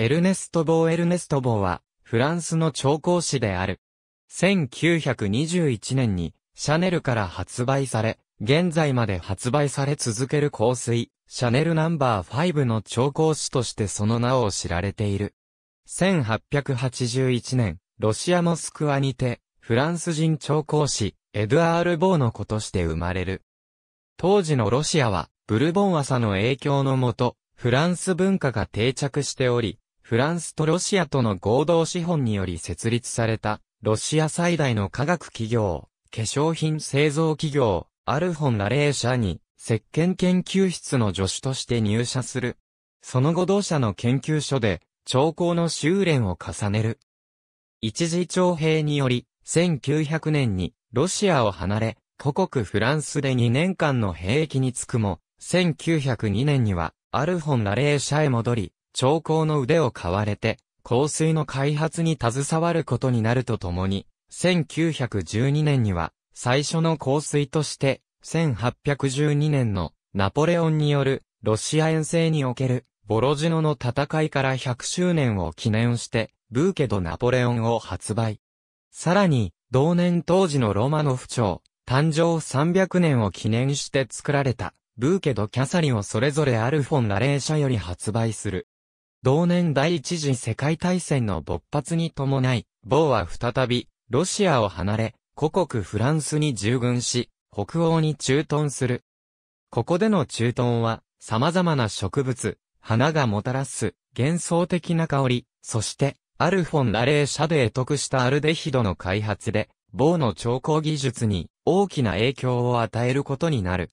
エルネスト・ボー・エルネスト・ボーは、フランスの調香師である。1921年に、シャネルから発売され、現在まで発売され続ける香水、シャネルナンバー5の調香師としてその名を知られている。1881年、ロシア・モスクワにて、フランス人調香師、エドアール・ボーの子として生まれる。当時のロシアは、ブルボン朝の影響のもと、フランス文化が定着しており、フランスとロシアとの合同資本により設立された、ロシア最大の化学企業、化粧品製造企業、アルフォンラレー社に、石鹸研究室の助手として入社する。その後同社の研究所で、兆候の修練を重ねる。一時徴兵により、1900年に、ロシアを離れ、故国フランスで2年間の兵役に就くも、1902年には、アルフォンラレー社へ戻り、兆候の腕を買われて、香水の開発に携わることになるとともに、1912年には、最初の香水として、1812年のナポレオンによるロシア遠征におけるボロジノの戦いから100周年を記念して、ブーケド・ナポレオンを発売。さらに、同年当時のロマノフ朝、誕生300年を記念して作られた、ブーケド・キャサリンをそれぞれアルフォン・ラレーャより発売する。同年第一次世界大戦の勃発に伴い、某は再び、ロシアを離れ、故国フランスに従軍し、北欧に駐屯する。ここでの駐屯は、様々な植物、花がもたらす、幻想的な香り、そして、アルフォン・ラレー社で得得したアルデヒドの開発で、某の調光技術に大きな影響を与えることになる。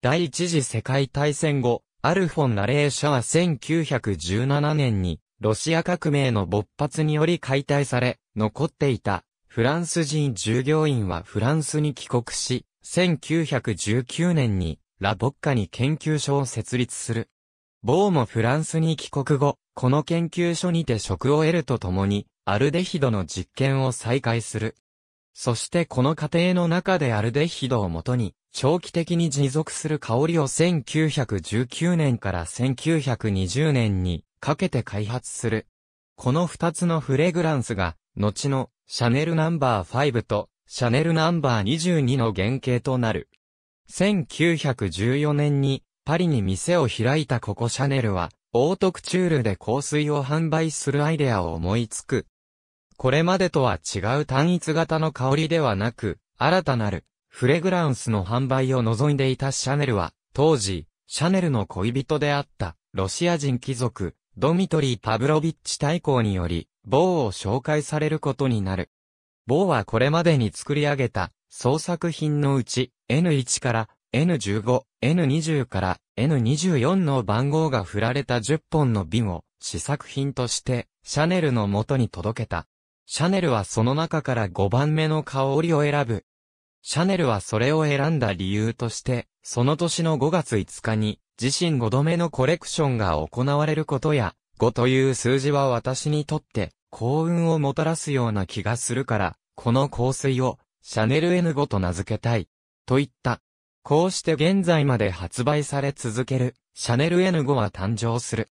第一次世界大戦後、アルフォン・ナレーシャは1917年に、ロシア革命の勃発により解体され、残っていた、フランス人従業員はフランスに帰国し、1919年に、ラボッカに研究所を設立する。ボーもフランスに帰国後、この研究所にて職を得るとともに、アルデヒドの実験を再開する。そしてこの過程の中でアルデヒドをもとに、長期的に持続する香りを1919年から1920年にかけて開発する。この二つのフレグランスが、後のシャネルナンバー5とシャネルナンバー22の原型となる。1914年にパリに店を開いたここシャネルは、オートクチュールで香水を販売するアイデアを思いつく。これまでとは違う単一型の香りではなく、新たなるフレグランスの販売を望んでいたシャネルは、当時、シャネルの恋人であった、ロシア人貴族、ドミトリー・パブロビッチ大公により、ボーを紹介されることになる。ボーはこれまでに作り上げた、創作品のうち、N1 から N15、N20 から N24 の番号が振られた10本の瓶を、試作品として、シャネルの元に届けた。シャネルはその中から5番目の香りを選ぶ。シャネルはそれを選んだ理由として、その年の5月5日に、自身5度目のコレクションが行われることや、5という数字は私にとって、幸運をもたらすような気がするから、この香水を、シャネル N5 と名付けたい。と言った。こうして現在まで発売され続ける、シャネル N5 は誕生する。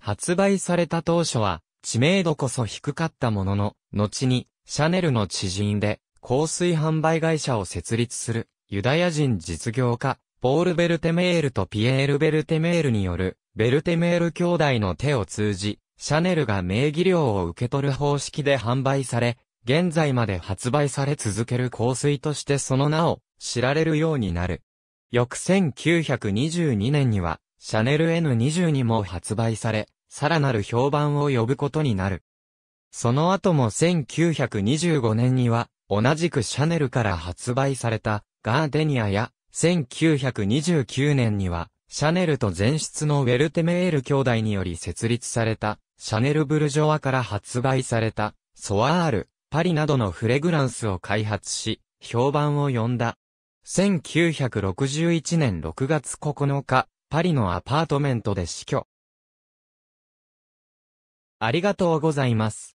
発売された当初は、知名度こそ低かったものの、後に、シャネルの知人で、香水販売会社を設立する、ユダヤ人実業家、ポール・ベルテメールとピエール・ベルテメールによる、ベルテメール兄弟の手を通じ、シャネルが名義料を受け取る方式で販売され、現在まで発売され続ける香水としてその名を知られるようになる。翌1922年には、シャネル n 2にも発売され、さらなる評判を呼ぶことになる。その後も1925年には、同じくシャネルから発売されたガーデニアや1929年にはシャネルと前室のウェルテメール兄弟により設立されたシャネルブルジョワから発売されたソワール、パリなどのフレグランスを開発し評判を呼んだ。1961年6月9日、パリのアパートメントで死去。ありがとうございます。